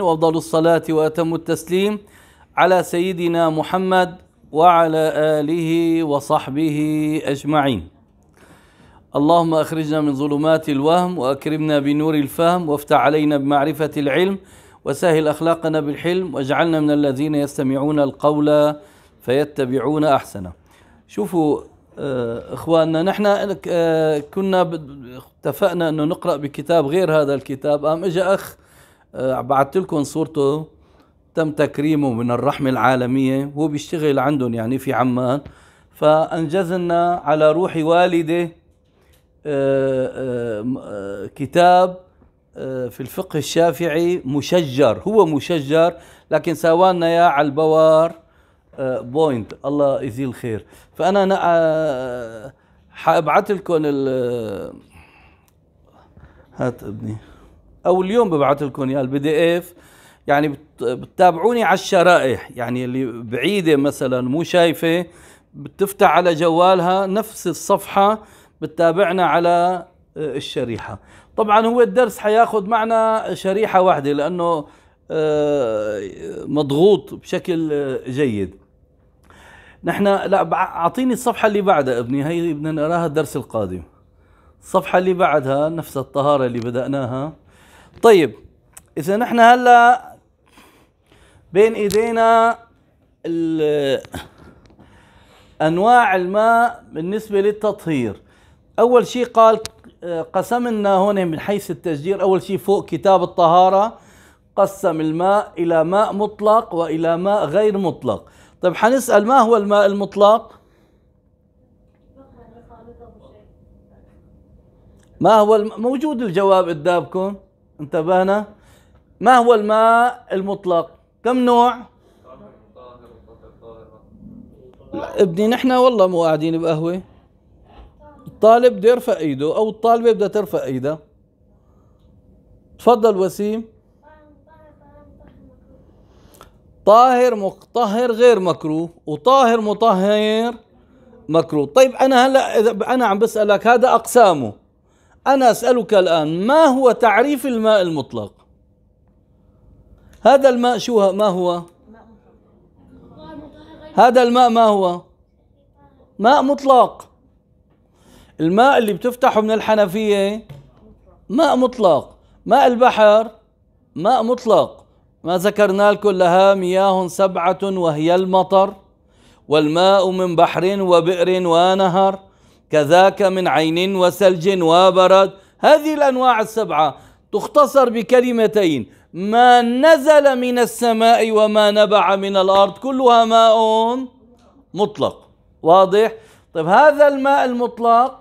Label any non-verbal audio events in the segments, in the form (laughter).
وأفضل الصلاة وأتم التسليم على سيدنا محمد وعلى آله وصحبه أجمعين اللهم أخرجنا من ظلمات الوهم وأكرمنا بنور الفهم وافتح علينا بمعرفة العلم وسهل أخلاقنا بالحلم واجعلنا من الذين يستمعون القول فيتبعون أحسنه شوفوا آه، إخواننا نحن آه، كنا اتفقنا أنه نقرأ بكتاب غير هذا الكتاب أم إجا أخ آه، بعثت لكم صورته تم تكريمه من الرحمة العالمية هو بيشتغل عندهم يعني في عمان فأنجزنا على روح والدة آه، آه، كتاب في الفقه الشافعي مشجر هو مشجر لكن ساوانا يا على البوار بوينت الله يزيل خير فأنا حابعت لكم هات ابني او اليوم ببعث لكم اياه البي دي اف يعني بتتابعوني على الشرائح يعني اللي بعيده مثلا مو شايفه بتفتح على جوالها نفس الصفحه بتتابعنا على آه، الشريحه طبعا هو الدرس حياخذ معنا شريحه واحده لانه آه، مضغوط بشكل آه، جيد نحن لا اعطيني الصفحه اللي بعدها ابني هي بدنا نراها الدرس القادم الصفحه اللي بعدها نفس الطهاره اللي بداناها طيب اذا نحن هلا بين ايدينا انواع الماء بالنسبه للتطهير اول شيء قال قسمنا هون من حيث التشجير اول شيء فوق كتاب الطهاره قسم الماء الى ماء مطلق والى ماء غير مطلق طيب حنسال ما هو الماء المطلق ما هو موجود الجواب قدامكم انتبهنا ما هو الماء المطلق كم نوع ابني نحن والله مو قاعدين بقهوه الطالب بده يرفع ايده او الطالبه بدها ترفع ايدها تفضل وسيم طاهر مطهر غير مكروه وطاهر مطهر مكروه طيب انا هلا اذا انا عم بسالك هذا اقسامه أنا أسألك الآن ما هو تعريف الماء المطلق هذا الماء شو ما هو هذا الماء ما هو ماء مطلق الماء اللي بتفتحه من الحنفية ماء مطلق ماء البحر ماء مطلق ما ذكرنا لكم لها مياه سبعة وهي المطر والماء من بحر وبئر ونهر كذاك من عين وثلج وبرد هذه الأنواع السبعة تختصر بكلمتين ما نزل من السماء وما نبع من الأرض كلها ماء مطلق واضح؟ طيب هذا الماء المطلق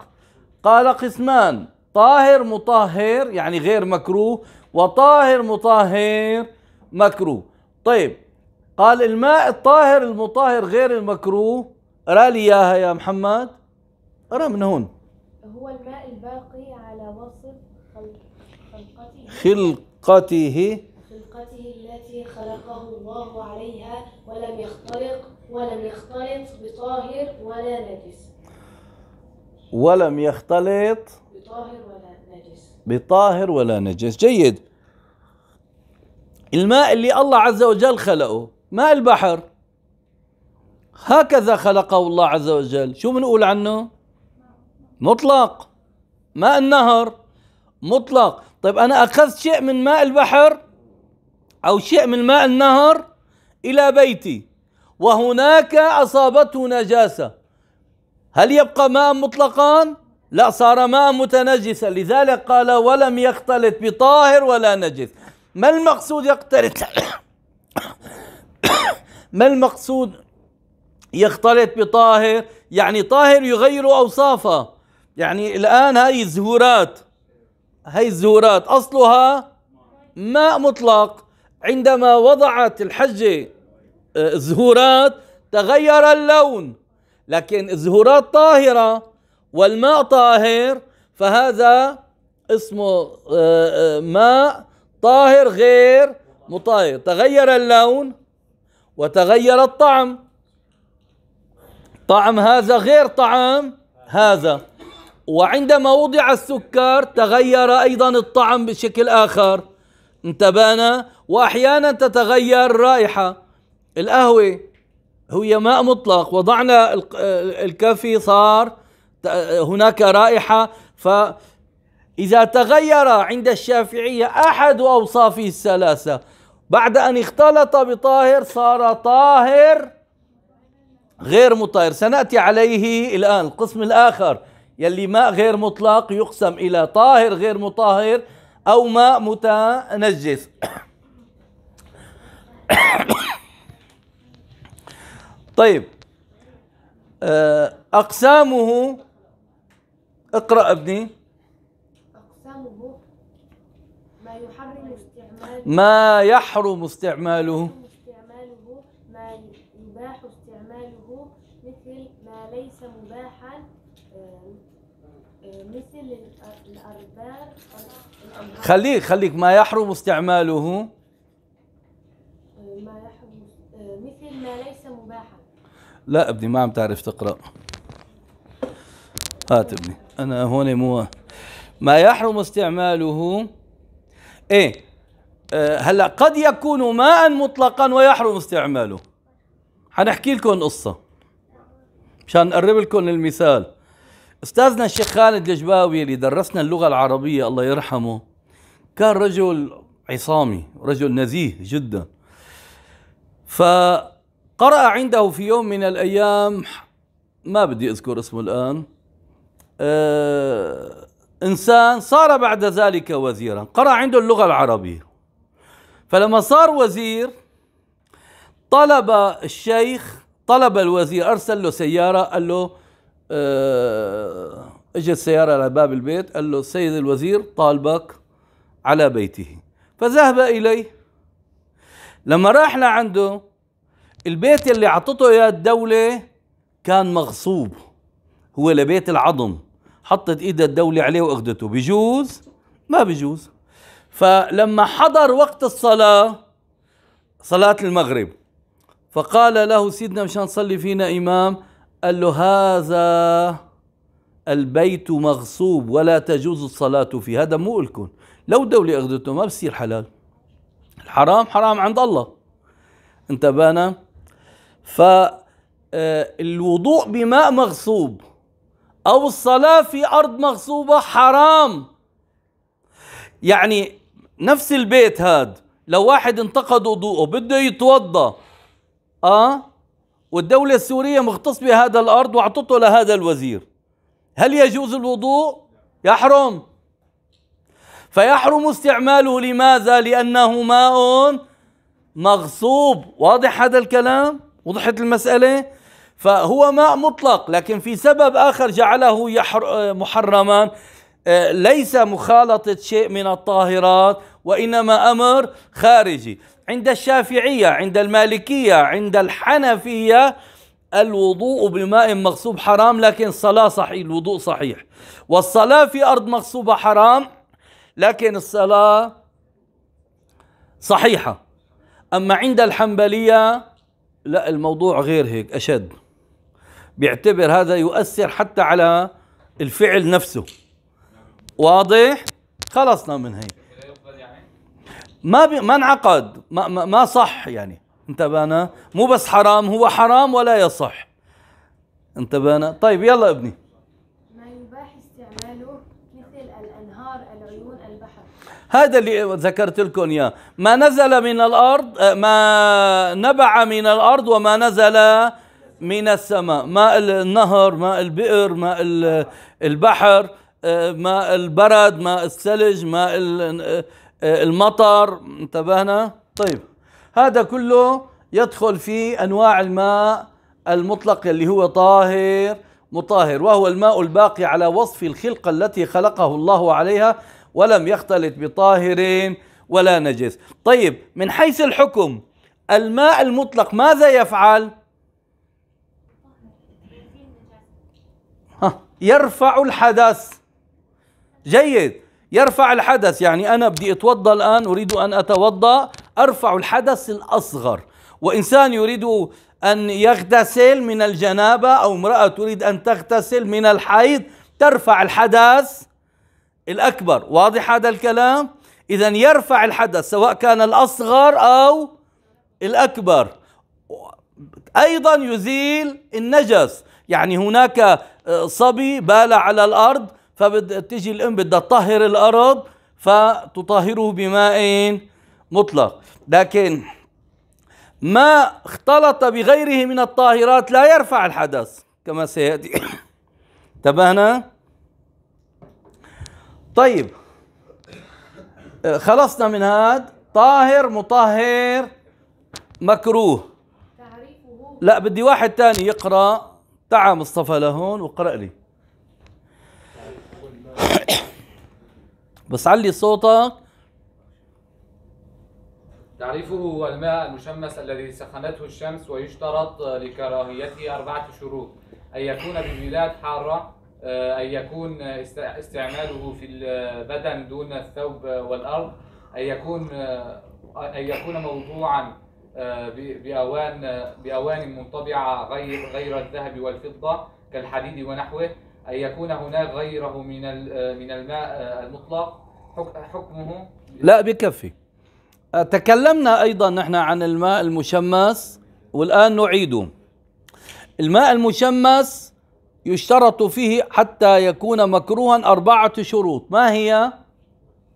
قال قسمان طاهر مطهر يعني غير مكروه وطاهر مطهر مكروه طيب قال الماء الطاهر المطهر غير المكروه رأى لي إياها يا محمد قرأ من هون هو الماء الباقي على وصف خلقته خلقته خلقته التي خلقه الله عليها ولم يخترق ولم يختلط بطاهر ولا نجس ولم يختلط بطاهر ولا نجس بطاهر ولا نجس جيد الماء اللي الله عز وجل خلقه ماء البحر هكذا خلقه الله عز وجل شو بنقول عنه مطلق ماء النهر مطلق طيب أنا أخذت شيء من ماء البحر أو شيء من ماء النهر إلى بيتي وهناك أصابته نجاسة هل يبقى ماء مطلقا؟ لا صار ماء متنجسا لذلك قال ولم يختلط بطاهر ولا نجس ما المقصود يختلط (coughs) ما المقصود يختلط بطاهر يعني طاهر يغير أوصافه يعني الآن هاي الزهورات هاي الزهورات أصلها ماء مطلق عندما وضعت الحجة آه، الزهورات تغير اللون لكن الزهورات طاهرة والماء طاهر فهذا اسمه آه، آه، ماء طاهر غير مطاهر تغير اللون وتغير الطعم طعم هذا غير طعم هذا وعندما وضع السكر تغير أيضا الطعم بشكل آخر انتبهنا وأحيانا تتغير رائحة القهوة هي ماء مطلق وضعنا الكافي صار هناك رائحة فإذا تغير عند الشافعية أحد أوصافه الثلاثة بعد أن اختلط بطاهر صار طاهر غير مطهر سنأتي عليه الآن القسم الآخر يلي ماء غير مطلق يقسم إلى طاهر غير مطهر أو ماء متنجس (coughs) طيب آه، أقسامه اقرأ ابني أقسامه ما يحرم استعماله ما يحرم استعماله خليك خليك ما يحرم استعماله ما يحرم مثل ما ليس مباحا لا ابني ما عم تعرف تقرا هات ابني انا هون مو ما يحرم استعماله ايه أه هلا قد يكون ماء مطلقا ويحرم استعماله حنحكي لكم قصه مشان نقرب لكم المثال أستاذنا الشيخ خالد الجباوي اللي درسنا اللغة العربية الله يرحمه كان رجل عصامي رجل نزيه جدا فقرأ عنده في يوم من الأيام ما بدي أذكر اسمه الآن آه إنسان صار بعد ذلك وزيرا قرأ عنده اللغة العربية فلما صار وزير طلب الشيخ طلب الوزير أرسل له سيارة قال له آه، اجت سيارة على باب البيت قال له السيد الوزير طالبك على بيته فذهب إليه لما راح لعنده البيت اللي عطته اياه الدولة كان مغصوب هو لبيت العظم حطت ايدها الدولة عليه واخدته بجوز ما بجوز فلما حضر وقت الصلاة صلاة المغرب فقال له سيدنا مشان صلي فينا إمام قال له هذا البيت مغصوب ولا تجوز الصلاة فيه هذا مو إلكم لو دولة أخذته ما بصير حلال الحرام حرام عند الله انتبهنا فالوضوء آه، بماء مغصوب أو الصلاة في أرض مغصوبة حرام يعني نفس البيت هاد لو واحد انتقد وضوءه بده يتوضى اه والدولة السورية مختص بهذا الأرض وأعطته لهذا الوزير هل يجوز الوضوء؟ يحرم فيحرم استعماله لماذا؟ لأنه ماء مغصوب واضح هذا الكلام؟ وضحت المسألة؟ فهو ماء مطلق لكن في سبب آخر جعله محرما آه، ليس مخالطة شيء من الطاهرات وإنما أمر خارجي عند الشافعية عند المالكية عند الحنفية الوضوء بماء مغصوب حرام لكن الصلاة صحيح الوضوء صحيح والصلاة في أرض مغصوبة حرام لكن الصلاة صحيحة أما عند الحنبلية لا الموضوع غير هيك أشد بيعتبر هذا يؤثر حتى على الفعل نفسه واضح خلصنا من هيك ما بي ما انعقد ما, ما, ما صح يعني انتبهنا مو بس حرام هو حرام ولا يصح انتبهنا طيب يلا ابني ما يباح استعماله مثل الانهار العيون البحر هذا اللي ذكرت لكم اياه ما نزل من الارض آه، ما نبع من الارض وما نزل من السماء ماء النهر ماء البئر ماء البحر آه، ماء البرد ماء الثلج ماء آه، آه، المطر انتبهنا طيب هذا كله يدخل في انواع الماء المطلق اللي هو طاهر مطهر وهو الماء الباقي على وصف الخلقة التي خلقه الله عليها ولم يختلط بطاهر ولا نجس طيب من حيث الحكم الماء المطلق ماذا يفعل يرفع الحدث جيد يرفع الحدث يعني أنا بدي أتوضأ الآن أريد أن أتوضأ أرفع الحدث الأصغر وإنسان يريد أن يغتسل من الجنابة أو امرأة تريد أن تغتسل من الحيض ترفع الحدث الأكبر واضح هذا الكلام؟ إذا يرفع الحدث سواء كان الأصغر أو الأكبر أيضا يزيل النجس يعني هناك صبي بال على الأرض فبتجي الام بدها تطهر الارض فتطهره بماء مطلق لكن ما اختلط بغيره من الطاهرات لا يرفع الحدث كما سياتي (coughs) انتبهنا طيب خلصنا من هذا طاهر مطهر مكروه لا بدي واحد تاني يقرا تعا مصطفى لهون وقرأ لي بس علي صوتك تعريفه هو الماء المشمس الذي سخنته الشمس ويشترط لكراهيته أربعة شروط أن يكون بالبلاد حارة آه، أن يكون استعماله في البدن دون الثوب والأرض أن يكون آه، أن يكون موضوعا آه، بأوان بأوان منطبعة غير غير الذهب والفضة كالحديد ونحوه أن يكون هناك غيره من آه، من الماء آه، المطلق حكمه لا بكفي تكلمنا أيضا نحن عن الماء المشمس والآن نعيده الماء المشمس يشترط فيه حتى يكون مكروها أربعة شروط ما هي؟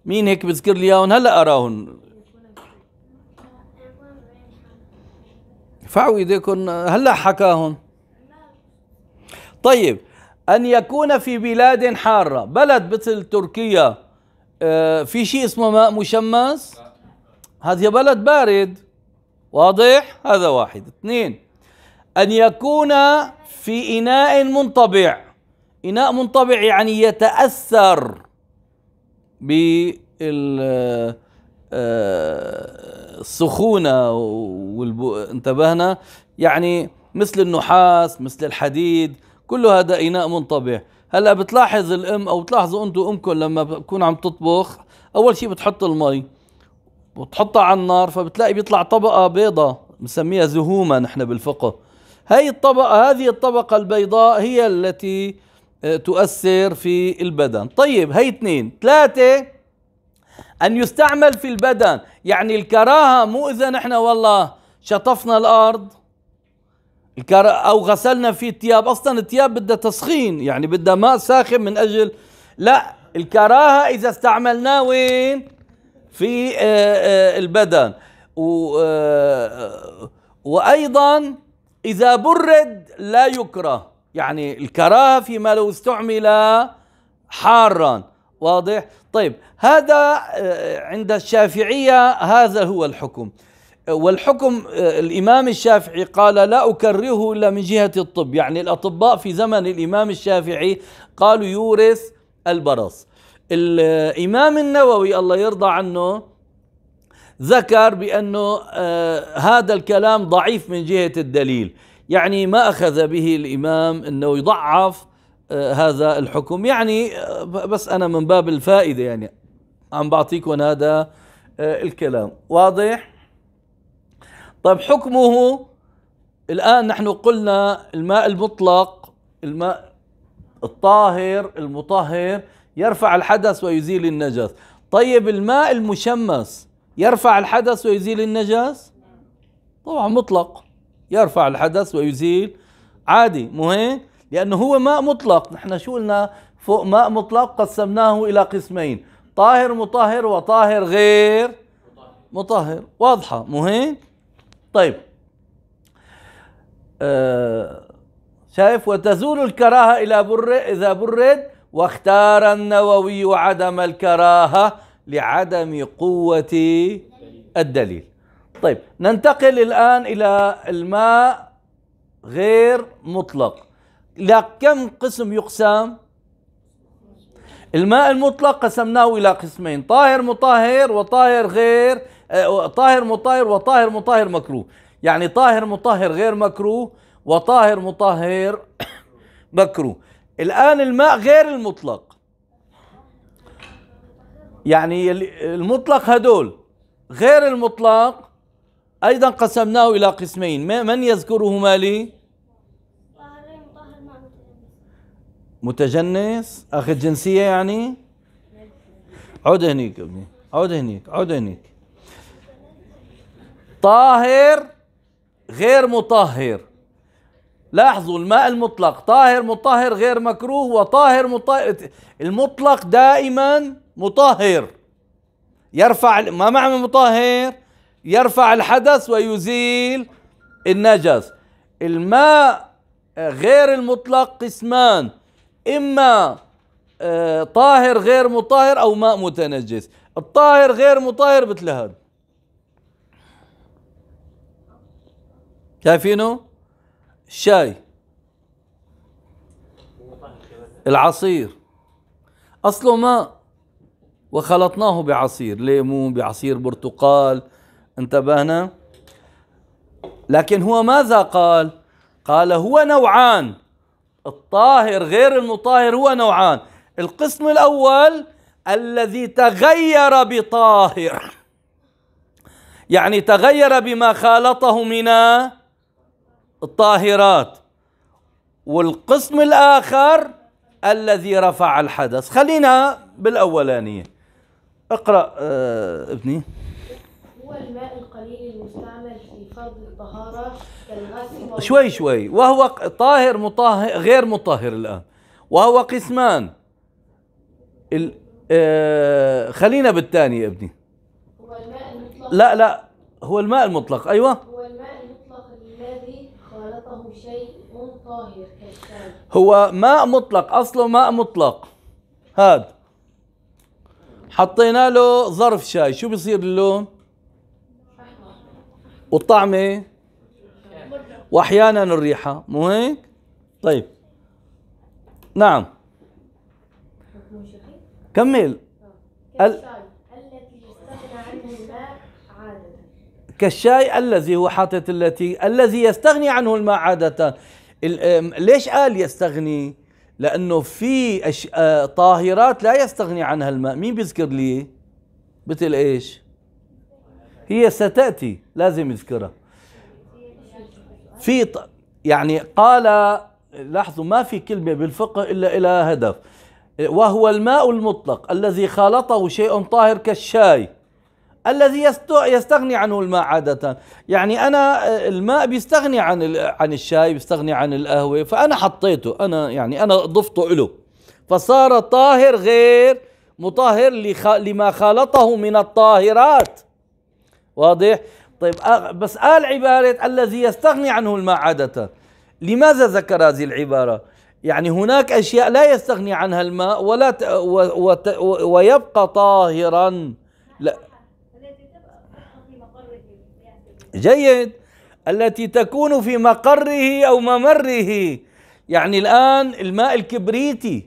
مين هيك بذكر لي اياهم هلا اراهم ارفعوا ايديكم هلا حكاهم طيب أن يكون في بلاد حارة بلد مثل تركيا آه، في شيء اسمه ماء مشمس هذا بلد بارد واضح هذا واحد اثنين أن يكون في إناء منطبع إناء منطبع يعني يتأثر بالسخونة آه، السخونة انتبهنا يعني مثل النحاس مثل الحديد كل هذا إناء منطبع هلا بتلاحظ الام او بتلاحظوا انتم امكم لما بتكون عم تطبخ اول شيء بتحط المي وتحطها على النار فبتلاقي بيطلع طبقه بيضة بنسميها زهومه نحن بالفقه هي الطبقه هذه الطبقه البيضاء هي التي آه، تؤثر في البدن طيب هي اثنين ثلاثه ان يستعمل في البدن يعني الكراهه مو اذا نحن والله شطفنا الارض الكر... أو غسلنا فيه الثياب أصلا الثياب بدها تسخين يعني بدها ماء ساخن من أجل لا الكراهة إذا استعملناه وين في آه، آه، البدن و... آه، وأيضا إذا برد لا يكره يعني الكراهة فيما لو استعمل حارا واضح؟ طيب هذا عند الشافعية هذا هو الحكم والحكم آه، الإمام الشافعي قال لا أكرهه إلا من جهة الطب يعني الأطباء في زمن الإمام الشافعي قالوا يورث البرص الإمام آه، النووي الله يرضى عنه ذكر بأنه آه، هذا الكلام ضعيف من جهة الدليل يعني ما أخذ به الإمام أنه يضعف هذا الحكم يعني بس أنا من باب الفائدة يعني عم بعطيكم هذا الكلام واضح؟ طيب حكمه الآن نحن قلنا الماء المطلق الماء الطاهر المطهر يرفع الحدث ويزيل النجس طيب الماء المشمس يرفع الحدث ويزيل النجس طبعا مطلق يرفع الحدث ويزيل عادي مو هيك لانه هو ماء مطلق نحن شو قلنا فوق ماء مطلق قسمناه الى قسمين طاهر مطهر وطاهر غير مطهر واضحه مو هيك طيب آه شايف وتزول الكراهة إلى بر إذا برد واختار النووي عدم الكراهة لعدم قوة الدليل طيب ننتقل الآن إلى الماء غير مطلق إلى كم قسم يقسم الماء المطلق قسمناه إلى قسمين طاهر مطهر وطاهر غير آه، طاهر مطاهر وطاهر مطاهر مكروه يعني طاهر مطهر غير مكروه وطاهر مطهر (coughs) مكروه الآن الماء غير المطلق يعني المطلق هدول غير المطلق أيضا قسمناه إلى قسمين من يذكرهما لي متجنس أخذ جنسية يعني عود هنيك ابني عود هنيك عود هنيك طاهر غير مطهر لاحظوا الماء المطلق طاهر مطهر غير مكروه وطاهر مطهر المطلق دائما مطهر يرفع ما معنى مطهر يرفع الحدث ويزيل النجس الماء غير المطلق قسمان اما آه، طاهر غير مطهر او ماء متنجس الطاهر غير مطهر مثل هذا شايفينه الشاي العصير أصله ماء وخلطناه بعصير ليمون بعصير برتقال انتبهنا لكن هو ماذا قال قال هو نوعان الطاهر غير المطهر هو نوعان القسم الأول الذي تغير بطاهر يعني تغير بما خالطه من الطاهرات والقسم الآخر الذي رفع الحدث خلينا بالأولانية اقرأ أه ابني هو الماء القليل المستعمل في فرض الطهارة شوي شوي وهو طاهر مطهر غير مطهر الآن وهو قسمان ال آه خلينا بالثاني يا ابني هو الماء المطلق لا لا هو الماء المطلق أيوة هو ماء مطلق أصله ماء مطلق هذا حطينا له ظرف شاي شو بصير اللون والطعمة وأحيانا الريحة مو هيك طيب نعم كمل آه. كالشاي الذي هو حاطط التي الذي يستغني عنه الماء عادة ليش قال يستغني لأنه في آه، طاهرات لا يستغني عنها الماء مين بيذكر لي مثل إيش هي ستأتي لازم يذكرها في ط... يعني قال لاحظوا ما في كلمة بالفقه إلا إلى هدف وهو الماء المطلق الذي خالطه شيء طاهر كالشاي الذي يستغني عنه الماء عادة يعني أنا آه، الماء بيستغني عن عن الشاي بيستغني عن القهوة فأنا حطيته أنا يعني أنا ضفته له فصار طاهر غير مطهر لما خالطه من الطاهرات واضح طيب آه، بس قال عبارة الذي يستغني عنه الماء عادة لماذا ذكر هذه العبارة يعني هناك أشياء لا يستغني عنها الماء ولا ويبقى طاهرا لا جيد التي تكون في مقره أو ممره يعني الآن الماء الكبريتي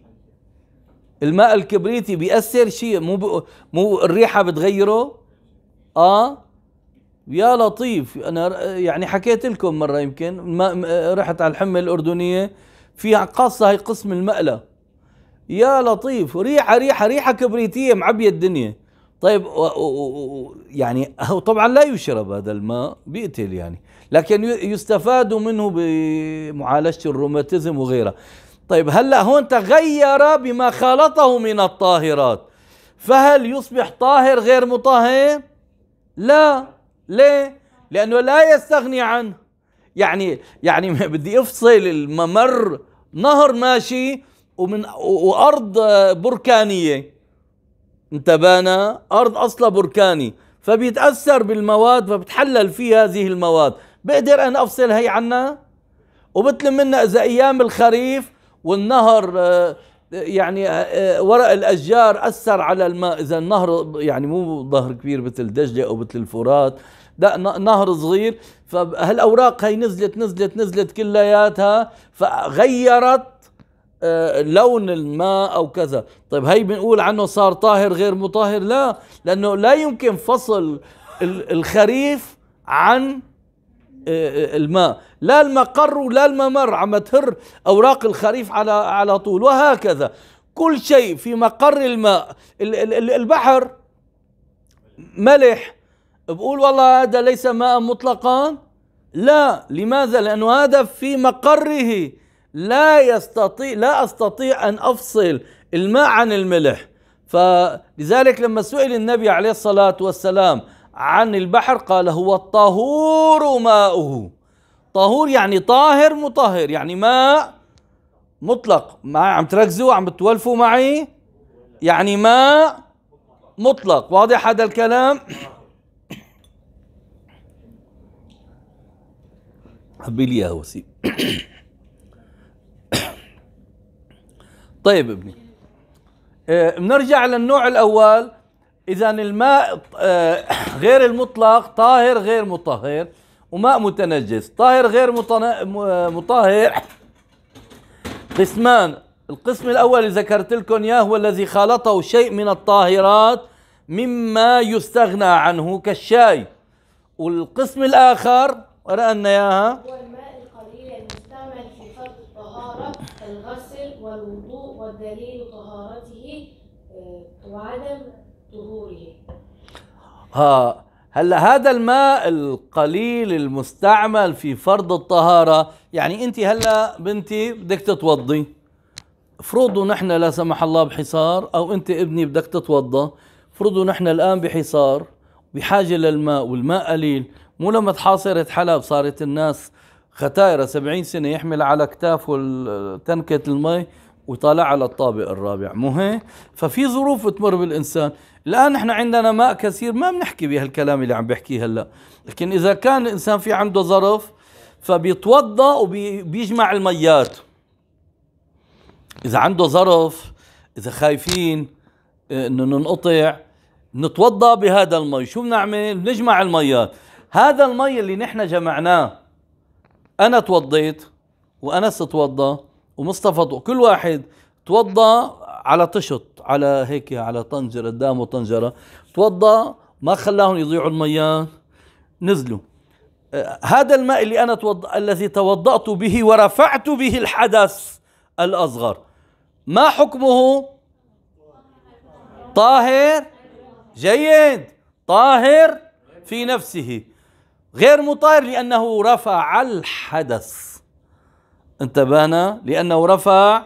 الماء الكبريتي بيأثر شيء مو ب... مو الريحة بتغيره آه يا لطيف أنا يعني حكيت لكم مرة يمكن ما رحت على الحمة الأردنية في قصة هي قسم المقلة يا لطيف ريحة ريحة ريحة كبريتية معبية الدنيا طيب و و يعني هو طبعا لا يشرب هذا الماء بيقتل يعني لكن يستفاد منه بمعالجة الروماتيزم وغيره طيب هلا هون تغير بما خالطه من الطاهرات فهل يصبح طاهر غير مطهر؟ لا ليه؟ لأنه لا يستغني عنه يعني يعني (laughs) بدي افصل الممر نهر ماشي ومن وارض بركانيه انتبهنا ارض اصلها بركاني فبيتاثر بالمواد فبتحلل فيه هذه المواد بقدر ان افصل هي عنا وبتلم منا اذا ايام الخريف والنهر آه، يعني آه، آه، ورق الاشجار اثر على الماء اذا النهر يعني مو ظهر كبير مثل دجله او مثل الفرات لا نهر صغير فهالاوراق هي نزلت نزلت نزلت كلياتها فغيرت آه، لون الماء أو كذا طيب هي بنقول عنه صار طاهر غير مطهر لا لأنه لا يمكن فصل الخريف عن آه، آه، الماء لا المقر ولا الممر عم تهر أوراق الخريف على على طول وهكذا كل شيء في مقر الماء البحر ملح بقول والله هذا ليس ماء مطلقا لا لماذا لأنه هذا في مقره لا يستطيع لا استطيع ان افصل الماء عن الملح فلذلك لما سئل النبي عليه الصلاه والسلام عن البحر قال هو الطهور ماؤه طهور يعني طاهر مطهر يعني ماء مطلق ما عم تركزوا عم بتولفوا معي يعني ماء مطلق واضح هذا الكلام (coughs) حبي لي يا وسيم (coughs) طيب ابني بنرجع آه، للنوع الأول إذا الماء آه، (coughs) غير المطلق طاهر غير مطهر وماء متنجس طاهر غير مطهر قسمان القسم الأول اللي ذكرت لكم إياه هو الذي خالطه شيء من الطاهرات مما يستغنى عنه كالشاي والقسم الآخر قرأنا إياها هو الماء القليل المستعمل في فرض الطهارة كالغسل والوضوء دليل طهارته آه، وعدم طهوره ها هلا هذا الماء القليل المستعمل في فرض الطهاره يعني انت هلا بنتي بدك تتوضي فرضوا نحن لا سمح الله بحصار او انت ابني بدك تتوضى فرضوا نحن الان بحصار بحاجه للماء والماء قليل مو لما تحاصرت حلب صارت الناس ختائره 70 سنه يحمل على اكتافه تنكه المي وطالع على الطابق الرابع مو هيك ففي ظروف بتمر بالانسان الان نحن عندنا ماء كثير ما بنحكي بهالكلام اللي عم بحكيه هلا لكن اذا كان الانسان في عنده ظرف فبيتوضا وبيجمع الميات اذا عنده ظرف اذا خايفين آه، انه ننقطع نتوضا بهذا المي شو بنعمل بنجمع الميات هذا المي اللي نحن جمعناه انا توضيت وانس توضى ومصطفى ضوء كل واحد توضا على طشط على هيك على طنجره قدامه طنجره توضا ما خلاهم يضيعوا المياه نزلوا آه، هذا الماء اللي انا توض... الذي توضأت به ورفعت به الحدث الاصغر ما حكمه؟ طاهر جيد طاهر في نفسه غير مطاهر لانه رفع الحدث انتبهنا لأنه رفع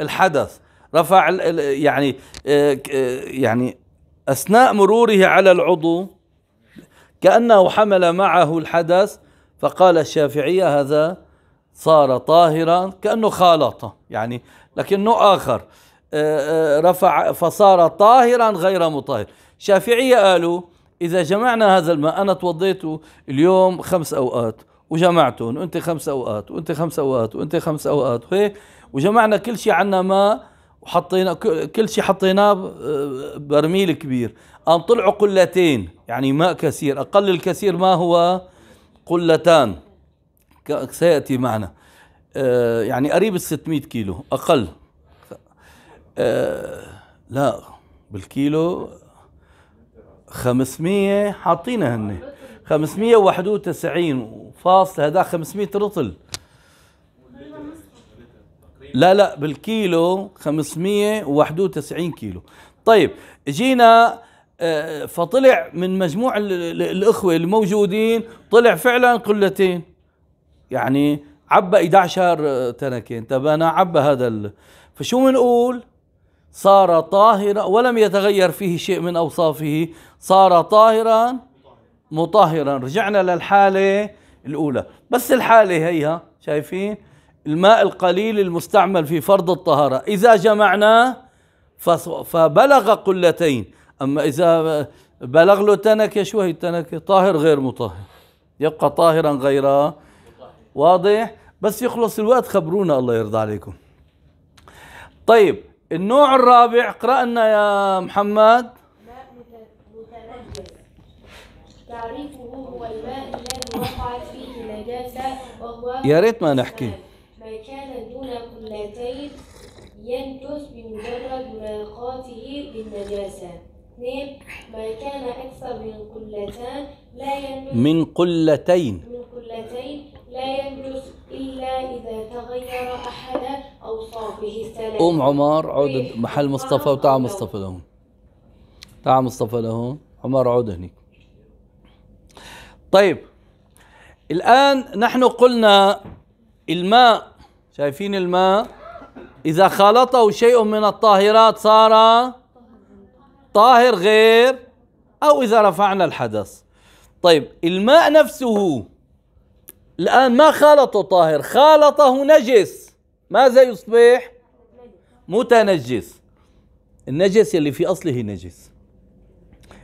الحدث رفع يعني آه، آه، يعني أثناء مروره على العضو كأنه حمل معه الحدث فقال الشافعية هذا صار طاهرا كأنه خالط يعني لكنه آخر آه، رفع فصار طاهرا غير مطهر الشافعية قالوا إذا جمعنا هذا الماء أنا توضيته اليوم خمس أوقات وجمعتهم وانت خمس اوقات وانت خمس اوقات وانت خمس اوقات وهيك وجمعنا كل شيء عنا ما وحطينا كل شيء حطيناه آه، برميل كبير قام طلعوا قلتين يعني ماء كثير اقل الكثير ما هو قلتان سياتي معنا آه، يعني قريب ال 600 كيلو اقل آه، لا بالكيلو 500 حاطينها هن 591 فاصل هذا 500 رطل لا لا بالكيلو 591 كيلو طيب جينا آه، فطلع من مجموع الاخوه الموجودين طلع فعلا قلتين يعني عبى 11 تنكين طب انا عبى هذا ال... فشو بنقول صار طاهرا ولم يتغير فيه شيء من اوصافه صار طاهرا مطهرا رجعنا للحالة الأولى بس الحالة هيها شايفين الماء القليل المستعمل في فرض الطهارة إذا جمعناه فبلغ قلتين أما إذا بلغ له تنكة شوي التنكة طاهر غير مطهر يبقى طاهرا غير واضح بس يخلص الوقت خبرونا الله يرضى عليكم طيب النوع الرابع قرأنا يا محمد تعريفه هو الماء الذي وقعت فيه نجاسة وهو يا ريت ما نحكي ما كان دون كلتين ينتس بمجرد ملاقاته بالنجاسة اثنين ما كان أكثر من قلتان لا ينجس من قلتين من قلتين لا ينجس إلا إذا تغير أحد أوصافه الثلاثة أم عمر عود إيه. محل مصطفى وتعا مصطفى لهون تعا مصطفى لهون عمر عود هنيك طيب الآن نحن قلنا الماء شايفين الماء إذا خالطه شيء من الطاهرات صار طاهر غير أو إذا رفعنا الحدث طيب الماء نفسه الآن ما خالطه طاهر خالطه نجس ماذا يصبح متنجس النجس اللي في أصله نجس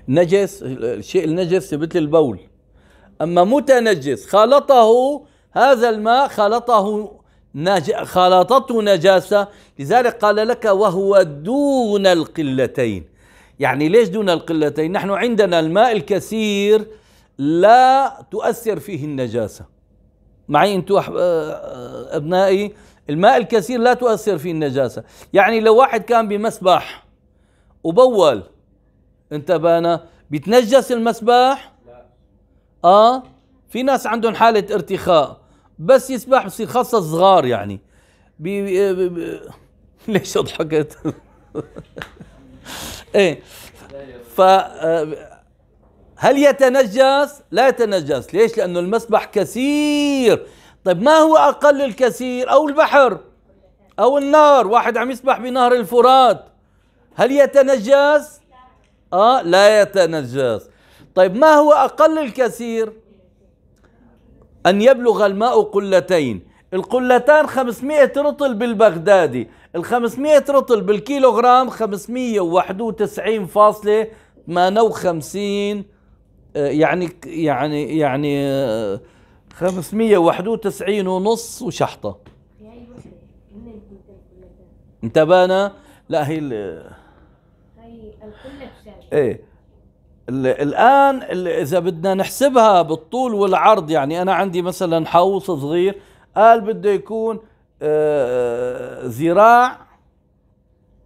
نجس الشيء النجس مثل البول أما متنجس خلطه هذا الماء خلطه نج... خلطته نجاسة لذلك قال لك وهو دون القلتين يعني ليش دون القلتين نحن عندنا الماء الكثير لا تؤثر فيه النجاسة معي أنتم آه، آه، أبنائي الماء الكثير لا تؤثر فيه النجاسة يعني لو واحد كان بمسبح وبول انتبهنا بتنجس المسبح اه في ناس عندهم حاله ارتخاء بس يسبح بصير خاصه صغار يعني بي بي بي بي (laughs) ليش ضحكت (laughs) ايه ف هل يتنجس لا يتنجس ليش لانه المسبح كثير طيب ما هو اقل الكثير او البحر او النار واحد عم يسبح بنهر الفرات هل يتنجس اه لا يتنجس طيب ما هو أقل الكثير أن يبلغ الماء قلتين القلتان 500 رطل بالبغدادي ال 500 رطل بالكيلوغرام 591 فاصلة 58 آه، يعني, يعني يعني آه، يعني 591 ونص وشحطة انتبهنا لا هي ال... هي القلة ايه الآن إذا بدنا نحسبها بالطول والعرض يعني أنا عندي مثلا حوص صغير قال بده يكون آه، ذراع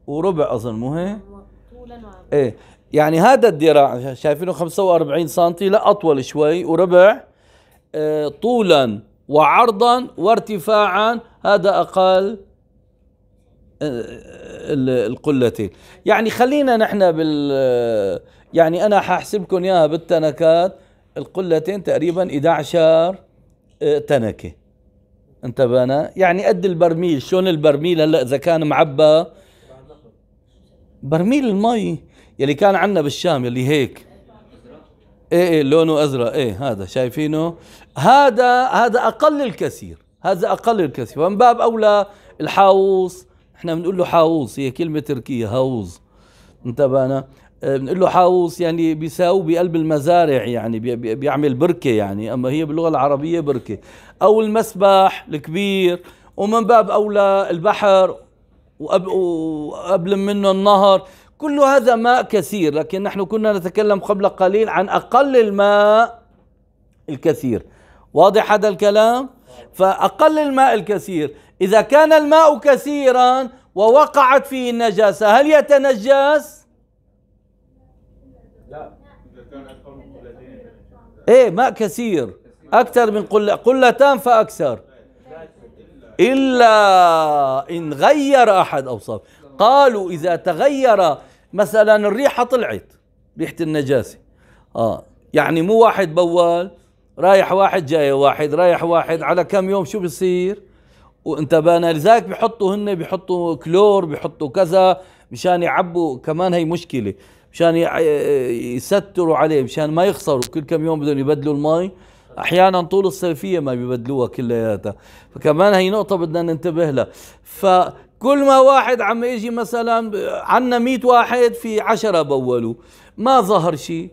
وربع أظن مو هيك؟ طولا وعرضا إيه يعني هذا الذراع شايفينه 45 سم لا أطول شوي وربع آه، طولا وعرضا وارتفاعا هذا أقل آه، القلتين يعني خلينا نحن بال يعني انا ححسبكم اياها بالتنكات القلتين تقريبا 11 آه، تنكه انتبهنا يعني قد البرميل شلون البرميل هلا اذا كان معبى برميل المي يلي كان عندنا بالشام يلي هيك ايه ايه لونه ازرق ايه هذا شايفينه هذا هذا اقل الكثير هذا اقل الكثير ومن باب اولى الحاوص احنا بنقول له حاوص هي كلمه تركيه هاوز انتبهنا آه، بنقول له حاوس يعني بيساوي بقلب المزارع يعني بيعمل بركه يعني اما هي باللغه العربيه بركه او المسبح الكبير ومن باب اولى البحر وقبل منه النهر كل هذا ماء كثير لكن نحن كنا نتكلم قبل قليل عن اقل الماء الكثير واضح هذا الكلام فاقل الماء الكثير اذا كان الماء كثيرا ووقعت فيه النجاسه هل يتنجس لا إذا كان أكثر من قلتين إيه ما كثير أكثر من قلة قلتان فأكثر إلا إن غير أحد أوصاف قالوا إذا تغير مثلا الريحة طلعت ريحة النجاسة آه يعني مو واحد بوال رايح واحد جاي واحد رايح واحد على كم يوم شو بصير وانتبهنا لذلك بحطوا هن بحطوا كلور بحطوا كذا مشان يعبوا كمان هي مشكله مشان يستروا عليه مشان ما يخسروا كل كم يوم بدهم يبدلوا المي احيانا طول الصيفيه ما بيبدلوها كلياتها فكمان هي نقطه بدنا ننتبه لها فكل ما واحد عم يجي مثلا عنا 100 واحد في 10 بولوا ما ظهر شيء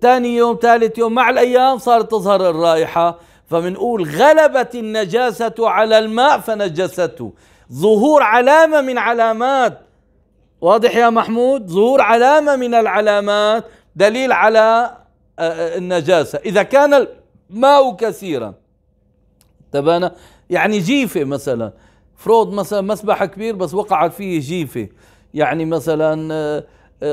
ثاني يوم ثالث يوم مع الايام صارت تظهر الرائحه فبنقول غلبت النجاسه على الماء فنجسته ظهور علامه من علامات واضح يا محمود ظهور علامة من العلامات دليل على آه، آه، النجاسة إذا كان الماء كثيرا تبانا يعني جيفة مثلا فرود مثلا مسبح كبير بس وقعت فيه جيفة يعني مثلا آه،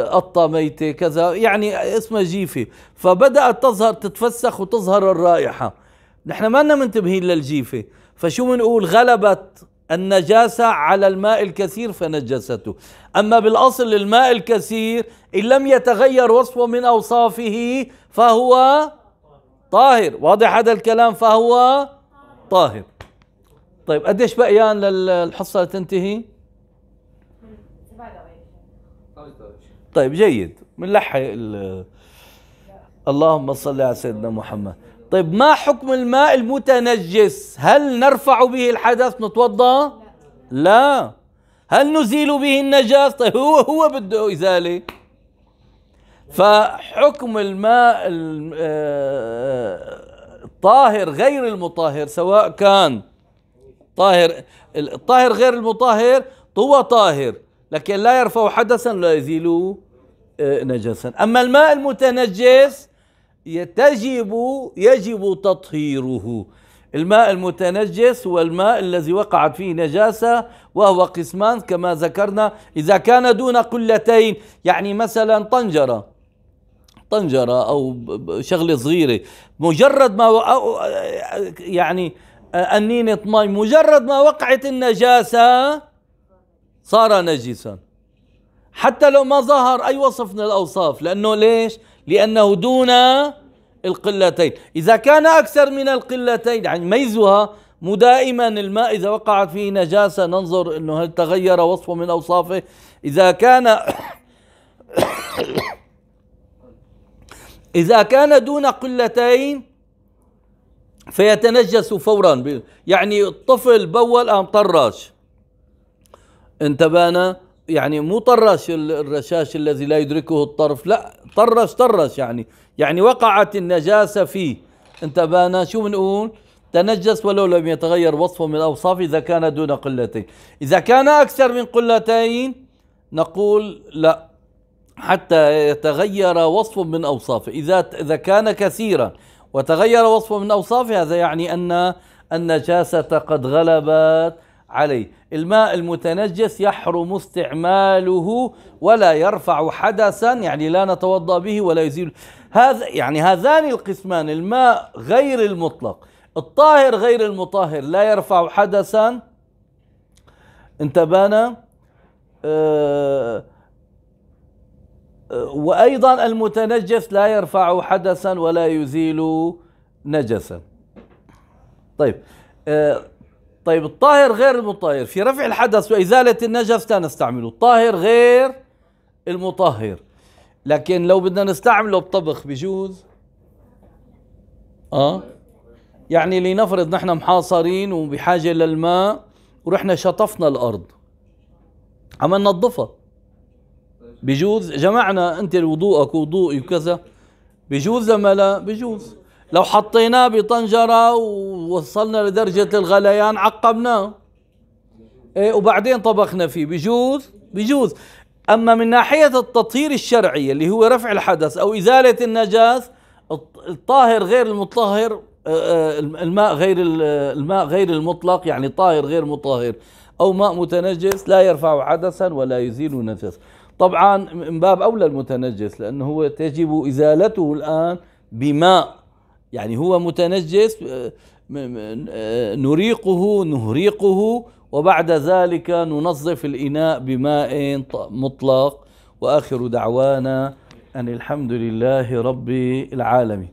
قطة ميتة كذا يعني اسمها جيفة فبدأت تظهر تتفسخ وتظهر الرائحة نحن ما منتبهين للجيفة فشو بنقول غلبت النجاسة على الماء الكثير فنجسته أما بالأصل الماء الكثير إن لم يتغير وصفه من أوصافه فهو طاهر واضح هذا الكلام فهو طاهر طيب قديش بقيان للحصة تنتهي طيب جيد بنلحق اللهم صل على سيدنا محمد طيب ما حكم الماء المتنجس هل نرفع به الحدث نتوضا لا. لا هل نزيل به النجاس طيب هو هو بده ازاله فحكم الماء الطاهر آه، غير المطهر سواء كان طاهر الطاهر غير المطهر هو طاهر لكن لا يرفع حدثا ولا يزيل آه، نجسا أما الماء المتنجس يتجب يجب تطهيره الماء المتنجس والماء الذي وقعت فيه نجاسة وهو قسمان كما ذكرنا إذا كان دون قلتين يعني مثلا طنجرة طنجرة أو شغلة صغيرة مجرد ما يعني أنينة مي مجرد ما وقعت النجاسة صار نجسا حتى لو ما ظهر أي وصف من الأوصاف لأنه ليش؟ لأنه دون القلتين إذا كان أكثر من القلتين يعني ميزها مو دائما الماء إذا وقعت فيه نجاسة ننظر أنه هل تغير وصفه من أوصافه إذا كان (coughs) إذا كان دون قلتين فيتنجس فورا يعني الطفل بول قام طرش انتبهنا يعني مو طرش الرشاش الذي لا يدركه الطرف لا طرش طرش يعني يعني وقعت النجاسة فيه انت بانا شو بنقول تنجس ولو لم يتغير وصفه من الأوصاف إذا كان دون قلتين إذا كان أكثر من قلتين نقول لا حتى يتغير وصف من أوصافه إذا إذا كان كثيرا وتغير وصف من أوصافه هذا يعني أن النجاسة قد غلبت عليه الماء المتنجس يحرم استعماله ولا يرفع حدثا يعني لا نتوضا به ولا يزيل هذا يعني هذان القسمان الماء غير المطلق الطاهر غير المطهر لا يرفع حدثا انتبهنا أه, آه، وايضا المتنجس لا يرفع حدثا ولا يزيل نجسا طيب آه، طيب الطاهر غير المطهر في رفع الحدث وإزالة النجس لا نستعمله الطاهر غير المطهر لكن لو بدنا نستعمله بطبخ بجوز اه يعني لنفرض نحن محاصرين وبحاجة للماء ورحنا شطفنا الأرض عملنا ننظفها بجوز جمعنا أنت وضوءك وضوء وكذا بجوز لما لا بجوز لو حطيناه بطنجرة ووصلنا لدرجة الغليان عقبناه إيه وبعدين طبخنا فيه بجوز بجوز أما من ناحية التطهير الشرعي اللي هو رفع الحدث أو إزالة النجاس الطاهر غير المطهر آه، آه، الماء غير الماء غير المطلق يعني طاهر غير مطهر أو ماء متنجس لا يرفع حدثا ولا يزيل نجس طبعا من باب أولى المتنجس لأنه هو تجب إزالته الآن بماء يعني هو متنجس آه، آه، نريقه نهريقه وبعد ذلك ننظف الإناء بماء مطلق وآخر دعوانا أن الحمد لله رب العالمين